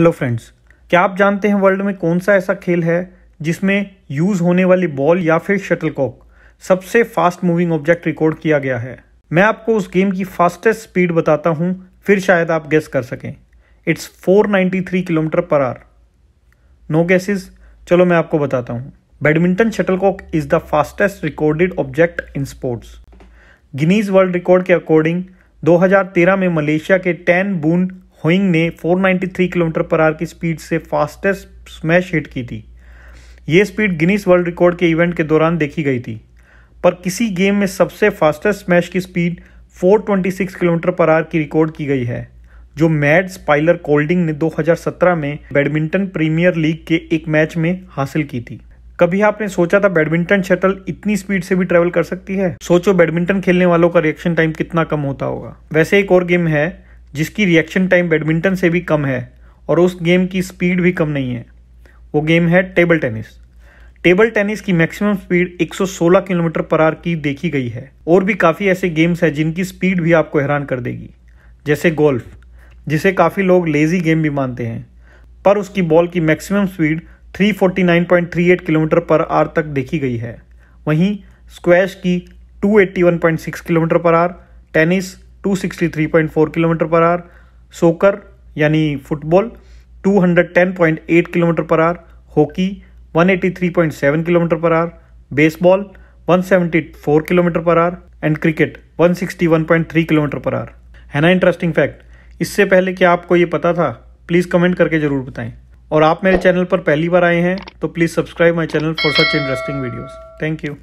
hello friends क्या आप जानते हैं वर्ल्ड में कौन सा ऐसा खेल है जिसमें यूज़ होने वाली बॉल या फिर शटलकॉक सबसे फास्ट मूविंग ऑब्जेक्ट रिकॉर्ड किया गया है मैं आपको उस गेम की फास्टेस्ट स्पीड बताता हूँ फिर शायद आप गेस कर सकें it's 493 kilometre per hour no guesses चलो मैं आपको बताता हूँ badminton shuttlecock is the fastest recorded object in sports Guinness world record के अकॉर्डिंग 2013 में मलेशिया के टैन बून होइंग ने 493 किलोमीटर पर आर की स्पीड से फास्टेस्ट स्मैश हिट की थी ये स्पीड गिनीस वर्ल्ड रिकॉर्ड के इवेंट के दौरान देखी गई थी पर किसी गेम में सबसे फास्टेस्ट स्मैश की स्पीड 426 किलोमीटर पर आर की रिकॉर्ड की गई है जो मैड स्पाइलर कोल्डिंग ने 2017 में बैडमिंटन प्रीमियर लीग के एक मैच में हासिल की थी कभी आपने सोचा था बैडमिंटन शटल इतनी स्पीड से भी ट्रेवल कर सकती है सोचो बैडमिंटन खेलने वालों का रिएक्शन टाइम कितना कम होता होगा वैसे एक और गेम है जिसकी रिएक्शन टाइम बैडमिंटन से भी कम है और उस गेम की स्पीड भी कम नहीं है वो गेम है टेबल टेनिस टेबल टेनिस की maximum speed 116 kilometre per hour की देखी गई है और भी काफ़ी ऐसे गेम्स हैं जिनकी स्पीड भी आपको हैरान कर देगी जैसे गोल्फ जिसे काफ़ी लोग लेज़ी गेम भी मानते हैं पर उसकी बॉल की maximum speed 349.38 kilometre per hour तक देखी गई है वहीं स्क्वैश की 281.6 kilometre per hour tennis 263.4 kilometre per hour soccer यानी football 210.8 kilometre per hour hockey 183.7 kilometre per hour baseball 174 kilometre per hour and cricket 161.3 kilometre per hour है ना interesting fact इससे पहले क्या आपको ये पता था प्लीज़ कमेंट करके ज़रूर बताएं और आप मेरे चैनल पर पहली बार आए हैं तो please subscribe my channel for such interesting videos thank you